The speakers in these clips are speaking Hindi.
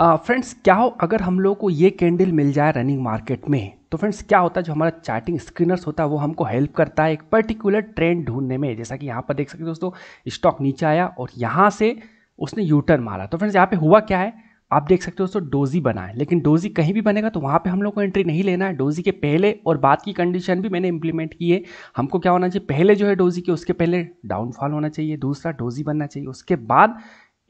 फ्रेंड्स क्या हो अगर हम लोग को ये कैंडल मिल जाए रनिंग मार्केट में तो फ्रेंड्स क्या होता है जो हमारा चार्टिंग स्क्रीनर्स होता है वो हमको हेल्प करता है एक पर्टिकुलर ट्रेंड ढूंढने में जैसा कि यहाँ पर देख सकते हो दोस्तों स्टॉक नीचे आया और यहाँ से उसने यूटर्न मारा तो फ्रेंड्स यहाँ पे हुआ क्या है आप देख सकते हो दोस्तों डोजी बना है लेकिन डोजी कहीं भी बनेगा तो वहाँ पे हम लोग को एंट्री नहीं लेना है डोजी के पहले और बाद की कंडीशन भी मैंने इंप्लीमेंट की है हमको क्या होना चाहिए पहले जो है डोजी के उसके पहले डाउनफॉल होना चाहिए दूसरा डोजी बनना चाहिए उसके बाद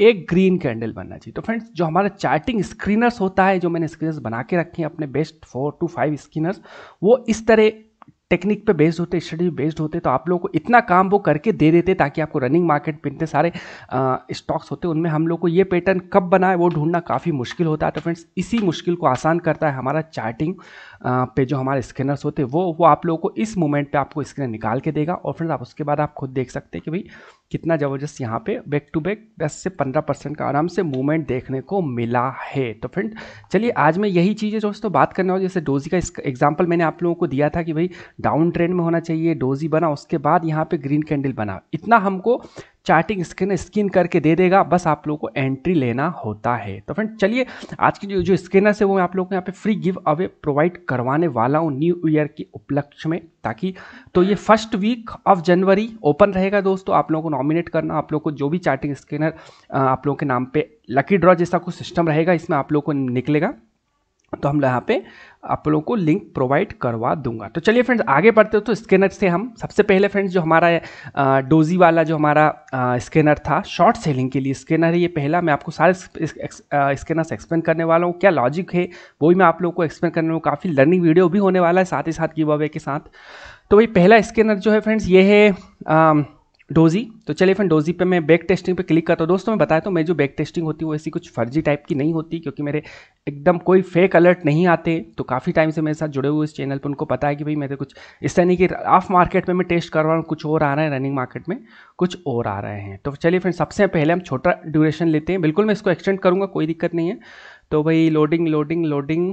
एक ग्रीन कैंडल बनना चाहिए तो फ्रेंड्स जो हमारा चार्टिंग स्क्रीनर्स होता है जो मैंने स्क्रीनर्स बना के रखे हैं अपने best four two five screeners वो इस तरह टेक्निक पे बेस्ड होते स्टडी बेस्ड होते तो आप लोगों को इतना काम वो करके दे देते ताकि आपको रनिंग मार्केट पर इतने सारे स्टॉक्स होते उनमें हम लोग को ये पैटर्न कब बनाए वो ढूंढना काफ़ी मुश्किल होता है तो फ्रेंड्स इसी मुश्किल को आसान करता है हमारा चार्टिंग पे जो हमारे स्कैनर्स होते वो वो आप लोगों को इस मोमेंट पर आपको स्कैनर निकाल के देगा और फ्रेंड्स आप उसके बाद आप खुद देख सकते हैं कि भाई कितना ज़बरदस्त यहाँ पे बैक टू बैक 10 से 15 परसेंट का आराम से मूवमेंट देखने को मिला है तो फ्रेंड चलिए आज मैं यही चीज़ें दोस्तों बात करना हो जैसे डोजी का एग्जाम्पल मैंने आप लोगों को दिया था कि भाई डाउन ट्रेंड में होना चाहिए डोजी बना उसके बाद यहाँ पर ग्रीन कैंडल बना इतना हमको चार्टिंग स्क्रीन स्किन करके दे देगा बस आप लोग को एंट्री लेना होता है तो फ्रेंड चलिए आज की जो जो स्कैनर्स है वो मैं आप लोग को यहाँ पे फ्री गिव अवे प्रोवाइड करवाने वाला हूँ न्यू ईयर के उपलक्ष्य में ताकि तो ये फर्स्ट वीक ऑफ जनवरी ओपन रहेगा दोस्तों आप लोगों को नॉमिनेट करना आप लोग को जो भी चार्टिंग स्कैनर आप लोगों के नाम पर लकी ड्रॉ जैसा कुछ सिस्टम रहेगा इसमें आप लोग को निकलेगा तो हम यहाँ पे आप लोगों को लिंक प्रोवाइड करवा दूंगा तो चलिए फ्रेंड्स आगे बढ़ते हो तो स्कैनर से हम सबसे पहले फ्रेंड्स जो हमारा डोजी वाला जो हमारा स्कैनर था शॉर्ट सेलिंग के लिए स्कैनर है ये पहला मैं आपको सारे स्कैनर्स एक्सप्लेन करने वाला हूँ क्या लॉजिक है वो भी मैं आप लोगों को एक्सप्लेन करने वाला हूँ काफ़ी लर्निंग वीडियो भी होने वाला है साथ ही साथ गिव अवे के साथ तो भाई पहला स्कैनर जो है फ्रेंड्स ये है डोजी तो चलिए फ्रेंड डोजी पे मैं बैक टेस्टिंग पे क्लिक करता हूँ दोस्तों मैं बताया तो मैं जो बैक टेस्टिंग होती है वो ऐसी कुछ फर्जी टाइप की नहीं होती क्योंकि मेरे एकदम कोई फेक अलर्ट नहीं आते तो काफ़ी टाइम से मेरे साथ जुड़े हुए इस चैनल पर उनको पता है कि भाई मेरे कुछ इस तरह की ऑफ मार्केट में मैं टेस्ट कर रहा हूँ कुछ और आ रहा है रनिंग मार्केट में कुछ और आ रहे हैं तो चलिए फ्रेंड सबसे पहले हम छोटा ड्यूरेशन लेते हैं बिल्कुल मैं इसको एक्सटेंड करूँगा कोई दिक्कत नहीं है तो भाई लोडिंग लोडिंग लोडिंग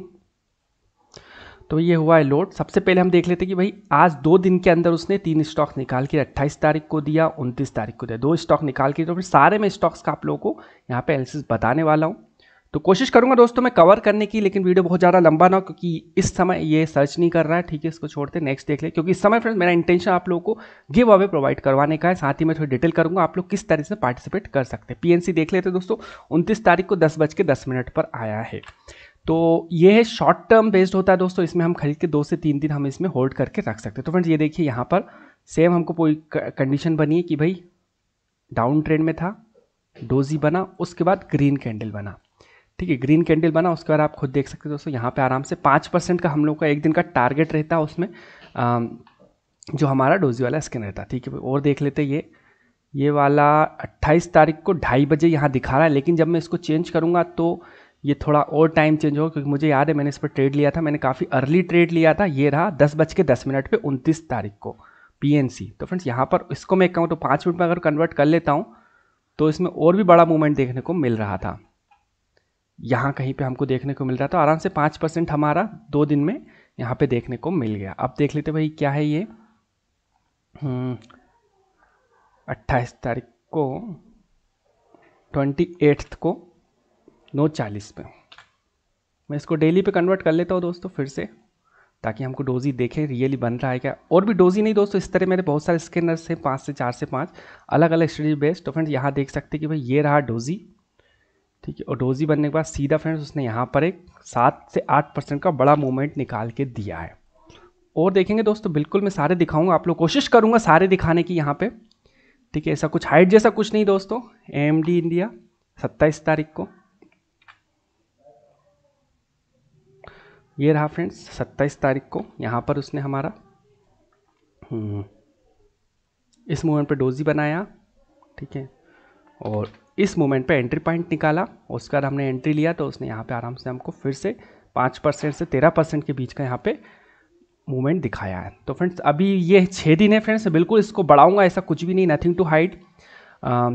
तो ये हुआ है लोड सबसे पहले हम देख लेते हैं कि भाई आज दो दिन के अंदर उसने तीन स्टॉक निकाल के 28 तारीख को दिया 29 तारीख को दिया दो स्टॉक निकाल के तो फिर सारे में स्टॉक्स का आप लोगों को यहाँ पे एनालिसिस बताने वाला हूँ तो कोशिश करूँगा दोस्तों मैं कवर करने की लेकिन वीडियो बहुत ज़्यादा लंबा ना हो क्योंकि इस समय ये सर्च नहीं कर रहा है ठीक है इसको छोड़ते नेक्स्ट देख ले क्योंकि इस समय फ्रेंड्स मेरा इंटेंशन आप लोगों को गिव अवे प्रोवाइड करवाने का है साथ ही मैं थोड़ी डिटेल करूँगा आप लोग किस तरीके से पार्टिसिपेट कर सकते हैं पी देख लेते दोस्तों उनतीस तारीख को दस बज के दस मिनट पर आया है तो ये है शॉर्ट टर्म बेस्ड होता है दोस्तों इसमें हम खरीद के दो से तीन दिन हम इसमें होल्ड करके रख सकते हैं तो फ्रेंड्स ये देखिए यहाँ पर सेम हमको कोई कंडीशन बनी है कि भाई डाउन ट्रेंड में था डोजी बना उसके बाद ग्रीन कैंडल बना ठीक है ग्रीन कैंडल बना उसके बाद आप खुद देख सकते हैं दोस्तों यहाँ पे आराम से पाँच परसेंट का हम लोग का एक दिन का टारगेट रहता है उसमें आ, जो हमारा डोजी वाला स्कैन रहता ठीक है और देख लेते ये ये वाला 28 तारीख को ढाई बजे यहाँ दिखा रहा है लेकिन जब मैं इसको चेंज करूँगा तो ये थोड़ा और टाइम चेंज होगा क्योंकि मुझे याद है मैंने इस पर ट्रेड लिया था मैंने काफ़ी अर्ली ट्रेड लिया था ये रहा दस बज के दस मिनट पर उनतीस तारीख को पी तो फ्रेंड्स यहाँ पर इसको मैं कहूँ तो पाँच मिनट में अगर कन्वर्ट कर लेता हूँ तो इसमें और भी बड़ा मूवमेंट देखने को मिल रहा था यहाँ कहीं पर हमको देखने को मिल रहा था आराम से पाँच परसेंट हमारा दो दिन में यहाँ पे देखने को मिल गया अब देख लेते भाई क्या है ये हम्म, अट्ठाईस तारीख को ट्वेंटी एट्थ को नोट चालीस पे मैं इसको डेली पे कन्वर्ट कर लेता हूँ दोस्तों फिर से ताकि हमको डोजी देखें रियली बन रहा है क्या और भी डोजी नहीं दोस्तों इस तरह मेरे बहुत सारे स्कैनर्स हैं पाँच से चार से पाँच अलग अलग स्टडी बेस्ड तो फ्रेंड्स यहाँ देख सकते हैं कि भाई ये रहा डोजी ठीक है और डोजी बनने के बाद सीधा फ्रेंड्स उसने यहाँ पर एक सात से आठ परसेंट का बड़ा मूवमेंट निकाल के दिया है और देखेंगे दोस्तों बिल्कुल मैं सारे दिखाऊँगा आप लोग कोशिश करूँगा सारे दिखाने की यहाँ पर ठीक है ऐसा कुछ हाइट जैसा कुछ नहीं दोस्तों एम इंडिया सत्ताईस तारीख को ये रहा फ्रेंड्स सत्ताईस तारीख को यहाँ पर उसने हमारा हम्म, इस मोमेंट पे डोजी बनाया ठीक है और इस मोमेंट पे एंट्री पॉइंट निकाला उसके बाद हमने एंट्री लिया तो उसने यहाँ पे आराम से हमको फिर से पाँच परसेंट से तेरह परसेंट के बीच का यहाँ पे मूवमेंट दिखाया है तो फ्रेंड्स अभी ये छः दिन है फ्रेंड्स बिल्कुल इसको बढ़ाऊंगा ऐसा कुछ भी नहीं नथिंग टू हाइड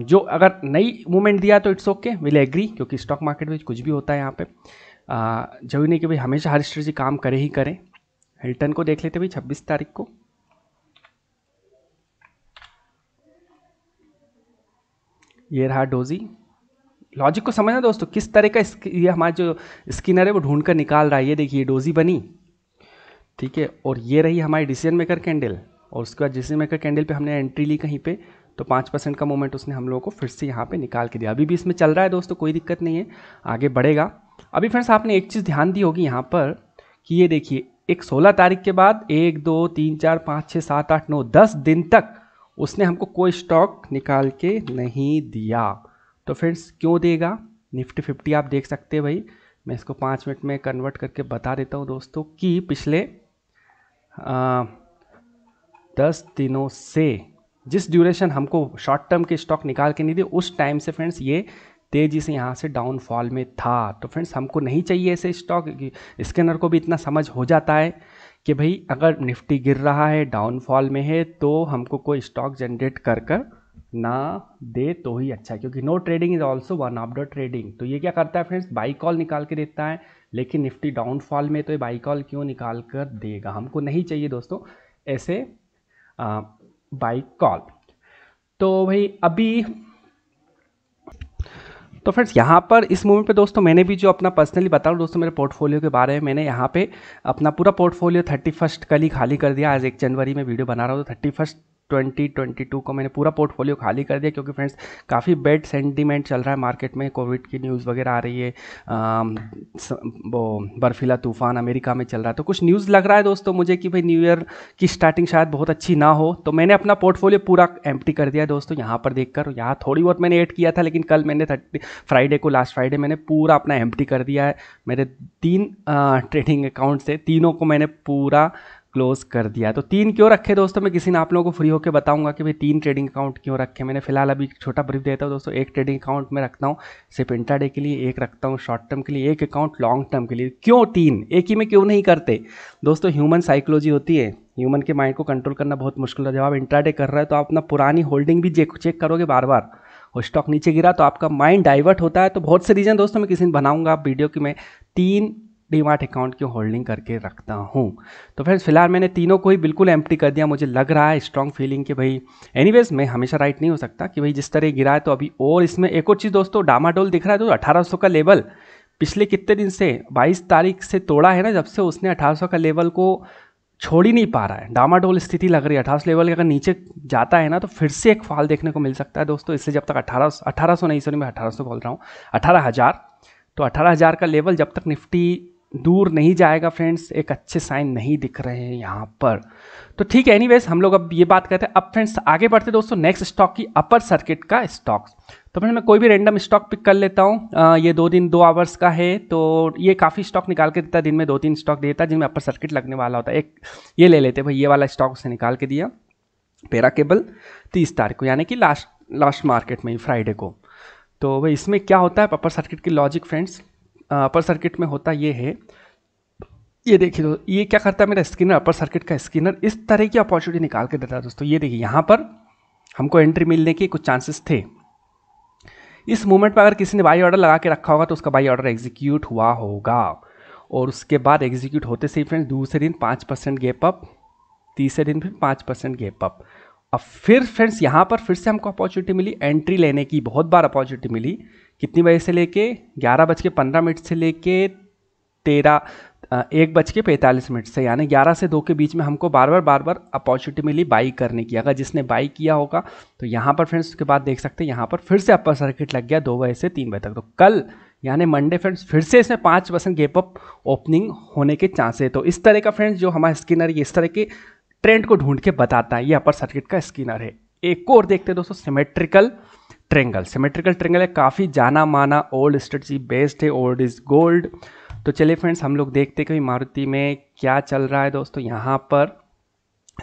जो अगर नई मूवमेंट दिया तो इट्स ओके विल एग्री क्योंकि स्टॉक मार्केट में कुछ भी होता है यहाँ पे जरूरी नहीं कि भाई हमेशा हर स्ट्रेटजी काम करें ही करें हिल्टन को देख लेते भाई छब्बीस तारीख को ये रहा डोजी लॉजिक को समझना दोस्तों किस तरह का ये हमारा जो स्किनर है वो ढूंढ कर निकाल रहा है ये देखिए डोजी बनी ठीक है और ये रही हमारी डिसीजन मेकर कैंडल और उसके बाद डिसीजन मेकर कैंडल पे हमने एंट्री ली कहीं पे तो पाँच परसेंट का मोमेंट उसने हम लोगों को फिर से यहाँ पे निकाल के दिया अभी भी इसमें चल रहा है दोस्तों कोई दिक्कत नहीं है आगे बढ़ेगा अभी फ्रेंड्स आपने एक चीज़ ध्यान दी होगी यहाँ पर कि ये देखिए एक 16 तारीख के बाद एक दो तीन चार पाँच छः सात आठ नौ दस दिन तक उसने हमको कोई स्टॉक निकाल के नहीं दिया तो फ्रेंड्स क्यों देगा निफ्टी फिफ्टी आप देख सकते भाई मैं इसको पाँच मिनट में कन्वर्ट करके बता देता हूँ दोस्तों कि पिछले आ, दस दिनों से जिस ड्यूरेशन हमको शॉर्ट टर्म के स्टॉक निकाल के नहीं दिए उस टाइम से फ्रेंड्स ये तेज़ी से यहाँ से डाउनफॉल में था तो फ्रेंड्स हमको नहीं चाहिए ऐसे स्टॉक स्कैनर को भी इतना समझ हो जाता है कि भाई अगर निफ्टी गिर रहा है डाउनफॉल में है तो हमको कोई स्टॉक जनरेट कर कर ना दे तो ही अच्छा क्योंकि no trading is also one of the trading तो ये क्या करता है फ्रेंड्स बाई कॉल निकाल के देता है लेकिन निफ्टी डाउनफॉल में तो ये बाई कॉल क्यों निकाल कर देगा हमको नहीं चाहिए दोस्तों ऐसे बाई कॉल तो भाई अभी तो फ्रेंड्स यहाँ पर इस मूवमेंट पे दोस्तों मैंने भी जो अपना पर्सनली बताऊँ दोस्तों मेरे पोर्टफोलियो के बारे में मैंने यहाँ पे अपना पूरा पोर्टफोलियो थर्टी फर्स्ट कल ही खाली कर दिया आज एक जनवरी में वीडियो बना रहा हूँ तो थर्टी फर्स्ट 2022 को मैंने पूरा पोर्टफोलियो खाली कर दिया क्योंकि फ्रेंड्स काफ़ी बेड सेंटीमेंट चल रहा है मार्केट में कोविड की न्यूज़ वगैरह आ रही है आ, वो बर्फीला तूफान अमेरिका में चल रहा है तो कुछ न्यूज़ लग रहा है दोस्तों मुझे कि भाई न्यू ईयर की स्टार्टिंग शायद बहुत अच्छी ना हो तो मैंने अपना पोर्टफोलियो पूरा एम्प्टी कर दिया दोस्तों यहाँ पर देख कर यहाँ थोड़ी बहुत मैंने ऐड किया था लेकिन कल मैंने थर्टी फ्राइडे को लास्ट फ्राइडे मैंने पूरा अपना एम्प्टी कर दिया है मेरे तीन ट्रेडिंग अकाउंट से तीनों को मैंने पूरा क्लोज कर दिया तो तीन क्यों रखे दोस्तों मैं किसी ने आप लोगों को फ्री होकर बताऊंगा कि भाई तीन ट्रेडिंग अकाउंट क्यों रखे मैंने फिलहाल अभी छोटा ब्रीफ देता हूँ दोस्तों एक ट्रेडिंग अकाउंट में रखता हूँ सिर्फ इंटरडे के लिए एक रखता हूँ शॉर्ट टर्म के लिए एक अकाउंट लॉन्ग टर्म के लिए क्यों तीन एक ही में क्यों नहीं करते दोस्तों ह्यूमन साइकोलॉजी होती है ह्यूमन के माइंड को कंट्रोल करना बहुत मुश्किल है जब आप इंटरडे कर रहे हो तो आप अपना पुरानी होल्डिंग भी चेक करोगे बार बार और स्टॉक नीचे गिरा तो आपका माइंड डाइवर्ट होता है तो बहुत से रीज़न दोस्तों मैं किसी ने बनाऊंगा आप वीडियो की मैं तीन डीमार्ट अकाउंट की होल्डिंग करके रखता हूँ तो फ्रेंड्स फिलहाल मैंने तीनों को ही बिल्कुल एम्प्टी कर दिया मुझे लग रहा है स्ट्रॉन्ग फीलिंग कि भाई एनी मैं हमेशा राइट नहीं हो सकता कि भाई जिस तरह गिरा है तो अभी और इसमें एक और चीज़ दोस्तों डामाडोल दिख रहा है तो अठारह का लेवल पिछले कितने दिन से 22 तारीख से तोड़ा है ना जब से उसने 1800 का लेवल को छोड़ ही नहीं पा रहा है डामाडोल स्थिति लग रही है अठारह लेवल के अगर नीचे जाता है ना तो फिर से एक फॉल देखने को मिल सकता है दोस्तों इसलिए जब तक अठारह अठारह नहीं सॉरी मैं अठारह बोल रहा हूँ अठारह हज़ार तो अठारह हज़ार का लेवल जब तक निफ्टी दूर नहीं जाएगा फ्रेंड्स एक अच्छे साइन नहीं दिख रहे हैं यहाँ पर तो ठीक है एनीवेज हम लोग अब ये बात करते हैं अब फ्रेंड्स आगे बढ़ते दोस्तों नेक्स्ट स्टॉक की अपर सर्किट का स्टॉक्स तो फ्रेंड मैं कोई भी रेंडम स्टॉक पिक कर लेता हूँ ये दो दिन दो आवर्स का है तो ये काफ़ी स्टॉक निकाल के देता है दिन में दो तीन स्टॉक देता है जिनमें अपर सर्किट लगने वाला होता है एक ये ले लेते भाई ये वाला स्टॉक उसने निकाल के दिया पेरा केबल तीस तारीख को यानी कि लास्ट लास्ट मार्केट में फ्राइडे को तो भाई इसमें क्या होता है अपर सर्किट की लॉजिक फ्रेंड्स अपर सर्किट में होता ये है ये देखिए दोस्तों ये क्या करता है मेरा स्किनर अपर सर्किट का स्किनर इस तरह की अपॉर्चुनिटी निकाल के देता है दोस्तों ये देखिए यहाँ पर हमको एंट्री मिलने के कुछ चांसेस थे इस मोमेंट पर अगर किसी ने बाई ऑर्डर लगा के रखा होगा तो उसका बाई ऑर्डर एग्जीक्यूट हुआ होगा और उसके बाद एग्जीक्यूट होते से फ्रेंड्स दूसरे दिन पाँच परसेंट गैप अप तीसरे दिन फिर पाँच परसेंट गैप अप अब फिर फ्रेंड्स यहाँ पर फिर से हमको अपॉर्चुनिटी मिली एंट्री लेने की बहुत बार अपॉर्चुनिटी मिली कितनी बजे से लेके ग्यारह बज के पंद्रह मिनट से लेके तेरह एक बज के पैंतालीस मिनट से यानी ग्यारह से दो के बीच में हमको बार बार बार बार अपॉर्चुनिटी मिली बाई करने की अगर जिसने बाई किया होगा तो यहाँ पर फ्रेंड्स उसके बाद देख सकते हैं यहाँ पर फिर से अपर सर्किट लग गया दो बजे से तीन बजे तक तो कल यानी मंडे फ्रेंड्स फिर से इसमें पाँच परसेंट गेप अप ओपनिंग होने के चांसेस तो इस तरह का फ्रेंड्स जो हमारा स्किनर ये इस तरह के ट्रेंड को ढूंढ के बताता है ये अपर सर्किट का स्किनर है एक और देखते हैं दोस्तों सिमेट्रिकल ट्रेंगल सिमेट्रिकल ट्रेंगल है काफ़ी जाना माना ओल्ड स्ट्रेटजी बेस्ड है ओल्ड इज गोल्ड तो चलिए फ्रेंड्स हम लोग देखते हैं कि मारुति में क्या चल रहा है दोस्तों यहाँ पर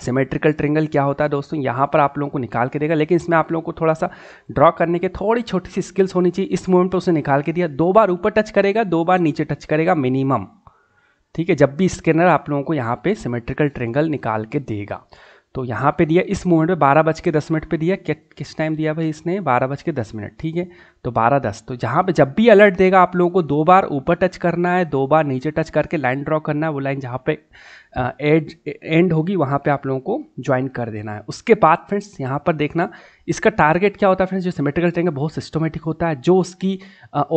सिमेट्रिकल ट्रेंगल क्या होता है दोस्तों यहाँ पर आप लोगों को निकाल के देगा लेकिन इसमें आप लोगों को थोड़ा सा ड्रॉ करने के थोड़ी छोटी सी स्किल्स होनी चाहिए इस मूवमेंट पर उसे निकाल के दिया दो बार ऊपर टच करेगा दो बार नीचे टच करेगा मिनिमम ठीक है जब भी स्कैनर आप लोगों को यहाँ पे सिमेट्रिकल ट्रेंगल निकाल के देगा तो यहाँ पे दिया इस मोमेंट पे बारह बज के दस मिनट पे दिया कि, किस टाइम दिया भाई इसने बारह बज के दस मिनट ठीक है तो बारह दस तो जहाँ पे जब भी अलर्ट देगा आप लोगों को दो बार ऊपर टच करना है दो बार नीचे टच करके लाइन ड्रॉ करना है वो लाइन जहाँ पे एड एंड होगी वहाँ पे आप लोगों को ज्वाइन कर देना है उसके बाद फ्रेंड्स यहाँ पर देखना इसका टारगेट क्या होता है फ्रेंड्स जो सिमेट्रिकल ट्रेंग बहुत सिस्टोमेटिक होता है जो उसकी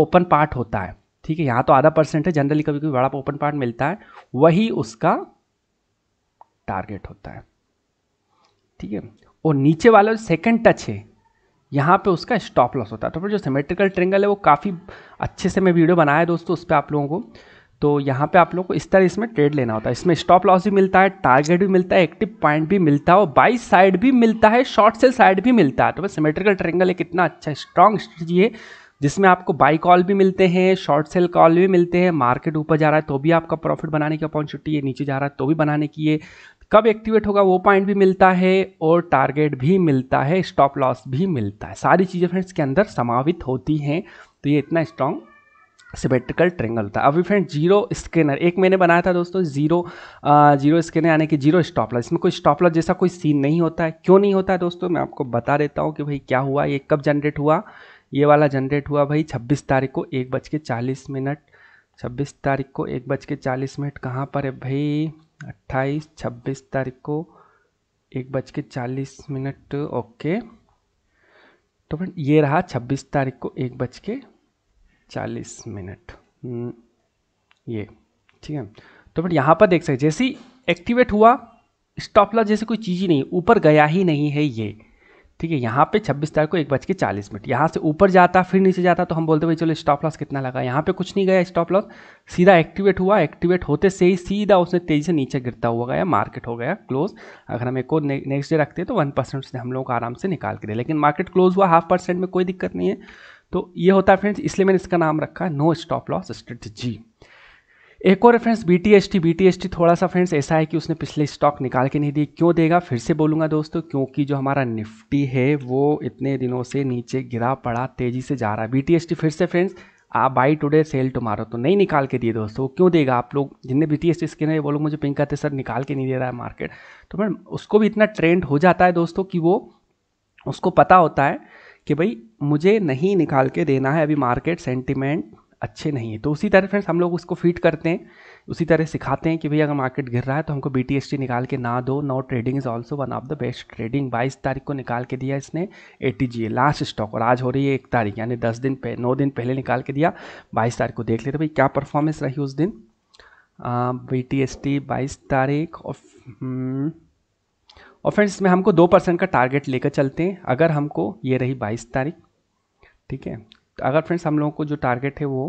ओपन पार्ट होता है ठीक है यहाँ तो आधा परसेंट है जनरली कभी कभी बड़ा ओपन पार्ट मिलता है वही उसका टारगेट होता है ठीक है और नीचे वाला जो सेकेंड टच है यहाँ पे उसका स्टॉप लॉस होता है तो फिर जो सिमेट्रिकल ट्रेंगल है वो काफ़ी अच्छे से मैं वीडियो बनाया है दोस्तों उस पर आप लोगों को तो यहाँ पे आप लोगों को इस तरह इसमें ट्रेड लेना होता है इसमें स्टॉप लॉस भी मिलता है टारगेट भी मिलता है एक्टिव पॉइंट भी मिलता है और बाई साइड भी मिलता है शॉर्ट सेल साइड भी मिलता है तो फिर सिमेट्रिकल ट्रेंगल एक इतना अच्छा स्ट्रॉन्ग स्ट्रेटी है जिसमें आपको बाई कॉल भी मिलते हैं शॉर्ट सेल कॉल भी मिलते हैं मार्केट ऊपर जा रहा है तो भी आपका प्रॉफिट बनाने की अपॉर्चुनिटी है नीचे जा रहा है तो भी बनाने की है कब एक्टिवेट होगा वो पॉइंट भी मिलता है और टारगेट भी मिलता है स्टॉप लॉस भी मिलता है सारी चीज़ें फ्रेंड्स के अंदर समावित होती हैं तो ये इतना स्ट्रॉन्ग सिमेट्रिकल ट्रेंगल था अभी फ्रेंड जीरो स्कैनर एक मैंने बनाया था दोस्तों जीरो आ, जीरो स्कैनर यानी कि जीरो स्टॉप लॉस इसमें कोई स्टॉप लॉस जैसा कोई सीन नहीं होता है क्यों नहीं होता है दोस्तों मैं आपको बता देता हूँ कि भाई क्या हुआ ये कब जनरेट हुआ ये वाला जनरेट हुआ भाई छब्बीस तारीख को एक बज के चालीस मिनट छब्बीस तारीख को एक बज के चालीस मिनट कहाँ पर है भाई अट्ठाईस छब्बीस तारीख को एक बज के चालीस मिनट ओके तो फ्रेंड ये रहा छब्बीस तारीख को एक बज के चालीस मिनट हम्म, ये ठीक है तो फ्रेंड यहाँ पर देख सकते जैसे एक्टिवेट हुआ स्टॉप लॉस जैसे कोई चीज़ ही नहीं ऊपर गया ही नहीं है ये ठीक है यहाँ पे 26 तारीख को एक बज के चालीस मिनट यहाँ से ऊपर जाता फिर नीचे जाता तो हम बोलते भाई चलो स्टॉप लॉस कितना लगा यहाँ पे कुछ नहीं गया स्टॉप लॉस सीधा एक्टिवेट हुआ एक्टिवेट होते से ही सीधा उसने तेज़ी से नीचे गिरता हुआ गया मार्केट हो गया क्लोज अगर हम एक तो को ने, नेक्स्ट डे रखते तो वन परसेंट हम लोग आराम से निकाल के दे लेकिन मार्केट क्लोज हुआ हाफ परसेंट में कोई दिक्कत नहीं है तो ये होता है फ्रेंड्स इसलिए मैंने इसका नाम रखा नो स्टॉप लॉस स्ट्रेटजी एक और friends B T S T B T S T थोड़ा सा फ्रेंड्स ऐसा है कि उसने पिछले स्टॉक निकाल के नहीं दी क्यों देगा फिर से बोलूँगा दोस्तों क्योंकि जो हमारा निफ्टी है वो इतने दिनों से नीचे गिरा पड़ा तेज़ी से जा रहा है बी टी एस टी फिर से फ्रेंड्स आप बाई टुडे सेल टुमारो तो नहीं निकाल के दिए दोस्तों क्यों देगा आप लोग जिनने B T S T screen है वो लोग मुझे पिंक करते सर निकाल के नहीं दे रहा है मार्केट तो मैम उसको भी इतना ट्रेंड हो जाता है दोस्तों कि वो उसको पता होता है कि भाई मुझे नहीं निकाल के देना है अभी मार्केट सेंटिमेंट अच्छे नहीं है तो उसी तरह फ्रेंड्स हम लोग उसको फीड करते हैं उसी तरह सिखाते हैं कि भाई अगर मार्केट गिर रहा है तो हमको बी निकाल के ना दो no trading is also one of the best trading बाईस तारीख को निकाल के दिया इसने ए लास्ट स्टॉक और आज हो रही है एक तारीख यानी दस दिन पे नौ दिन पहले निकाल के दिया बाईस तारीख को देख लेते भाई क्या परफॉर्मेंस रही उस दिन बी टी एस टी बाईस तारीख और हम्म, और फ्रेंड्स इसमें हमको दो परसेंट का टारगेट लेकर चलते हैं अगर हमको ये रही बाईस तारीख ठीक है अगर फ्रेंड्स हम लोगों को जो टारगेट है वो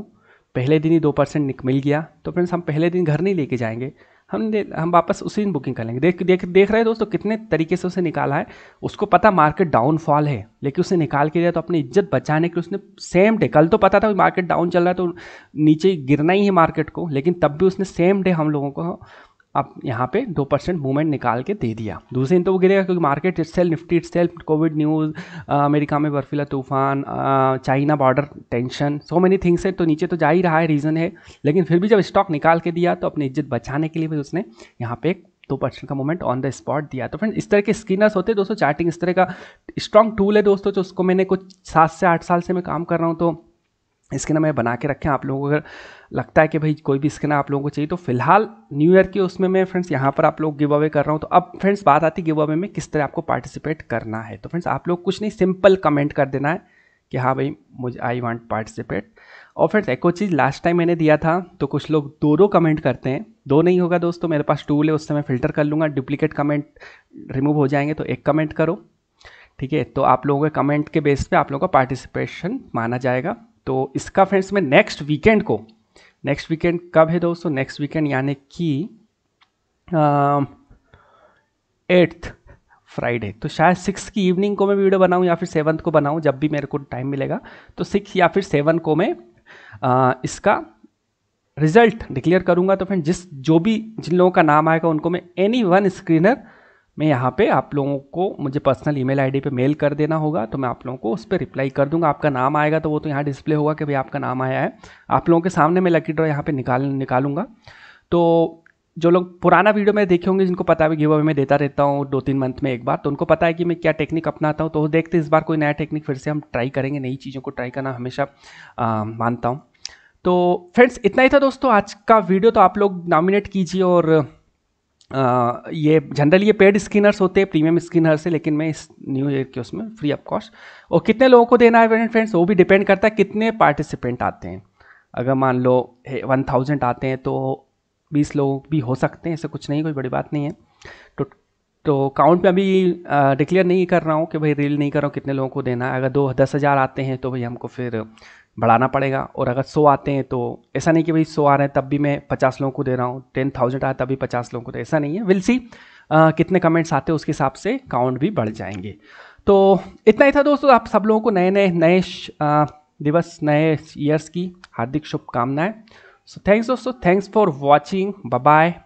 पहले दिन ही दो परसेंट मिल गया तो फ्रेंड्स हम पहले दिन घर नहीं लेके जाएंगे हम हम वापस उसी दिन बुकिंग कर लेंगे देख देख देख रहे हैं दोस्तों कितने तरीके से उसे निकाला है उसको पता मार्केट डाउनफॉल है लेकिन उसे निकाल के दिया तो अपनी इज्जत बचाने के लिए उसने सेम डे कल तो पता था मार्केट डाउन चल रहा है तो नीचे गिरना ही है मार्केट को लेकिन तब भी उसने सेम डे हम लोगों को आप यहाँ पे दो परसेंट मूवमेंट निकाल के दे दिया दूसरे दिन तो वो गिरेगा क्योंकि market itself Nifty itself covid news America में बर्फीला तूफान China border tension so many things है तो नीचे तो जा ही रहा है रीज़न है लेकिन फिर भी जब स्टॉक निकाल के दिया तो अपनी इज्जत बचाने के लिए भी उसने यहाँ पे दो परसेंट का मूवमेंट ऑन द स्पॉट दिया तो फ्रेंड इस तरह के स्किनर्स होते हैं दोस्तों चार्टिंग इस तरह का स्ट्रॉन्ग टूल है दोस्तों जो उसको मैंने कुछ सात से आठ साल से मैं काम कर रहा हूँ तो इसके ना मैं बना के रखे आप लोगों को अगर लगता है कि भाई कोई भी स्किन आप लोगों को चाहिए तो फिलहाल न्यू ईयर के उसमें मैं फ्रेंड्स यहाँ पर आप लोग गिव अवे कर रहा हूँ तो अब फ्रेंड्स बात आती है गिव अवे में किस तरह आपको पार्टिसिपेट करना है तो फ्रेंड्स आप लोग कुछ नहीं सिंपल कमेंट कर देना है कि हाँ भाई मुझे आई वांट पार्टिसिपेट और फ्रेंड्स एक और चीज़ लास्ट टाइम मैंने दिया था तो कुछ लोग दो दो कमेंट करते हैं दो नहीं होगा दोस्तों मेरे पास टूल है उससे मैं फ़िल्टर कर लूँगा डुप्लीकेट कमेंट रिमूव हो जाएंगे तो एक कमेंट करो ठीक है तो आप लोगों के कमेंट के बेस पे आप लोगों का पार्टिसिपेशन माना जाएगा तो इसका फ्रेंड्स मैं नेक्स्ट वीकेंड को नेक्स्ट वीकेंड कब है दोस्तों नेक्स्ट वीकेंड यानी कि एट्थ फ्राइडे तो शायद सिक्स की इवनिंग को मैं वीडियो बनाऊँ या फिर सेवन्थ को बनाऊँ जब भी मेरे को टाइम मिलेगा तो सिक्स या फिर सेवन को मैं आ, इसका रिजल्ट डिक्लेयर करूंगा तो फिर जिस जो भी जिन लोगों का नाम आएगा उनको मैं एनी वन स्क्रीनर मैं यहाँ पे आप लोगों को मुझे पर्सनल ईमेल आईडी पे मेल कर देना होगा तो मैं आप लोगों को उस पर रिप्लाई कर दूंगा आपका नाम आएगा तो वो तो यहाँ डिस्प्ले होगा कि भाई आपका नाम आया है आप लोगों के सामने मैं लकी ड्रॉ यहाँ पे निकाल निकालूंगा तो जो लोग पुराना वीडियो में देखे होंगे जिनको पता है गिव अवे मैं देता रहता हूँ दो तीन मंथ में एक बार तो उनको पता है कि मैं क्या टेक्निक अपनाता हूँ तो वो देखते इस बार कोई नया टेक्निक फिर से हम ट्राई करेंगे नई चीज़ों को ट्राई करना हमेशा मानता हूँ तो फ्रेंड्स इतना ही था दोस्तों आज का वीडियो तो आप लोग नॉमिनेट कीजिए और आ, ये जनरली ये पेड स्किनर्स होते हैं प्रीमियम स्किनर्स से लेकिन मैं इस न्यू ईयर के उसमें फ्री ऑफ कॉस्ट और कितने लोगों को देना है फ्रेंड्स वो भी डिपेंड करता है कितने पार्टिसिपेंट आते हैं अगर मान लो वन थाउजेंड आते हैं तो बीस लोग भी हो सकते हैं ऐसे कुछ नहीं कोई बड़ी बात नहीं है तो तो काउंट में अभी डिक्लेयर नहीं कर रहा हूँ कि भाई रील नहीं कर रहा हूँ कितने लोगों को देना है अगर दो दस हज़ार आते हैं तो भाई हमको फिर बढ़ाना पड़ेगा और अगर सौ आते हैं तो ऐसा नहीं कि भाई सौ आ रहे हैं तब भी मैं पचास लोगों को दे रहा हूँ टेन थाउजेंड आए तब भी पचास लोगों को दे ऐसा नहीं है विल सी कितने कमेंट्स आते हैं उसके हिसाब से काउंट भी बढ़ जाएंगे तो इतना ही था दोस्तों आप सब लोगों को नए नए नए दिवस नए ईयर्स की हार्दिक शुभकामनाएं सो थैंक्स दोस्तों थैंक्स फॉर वॉचिंग बाय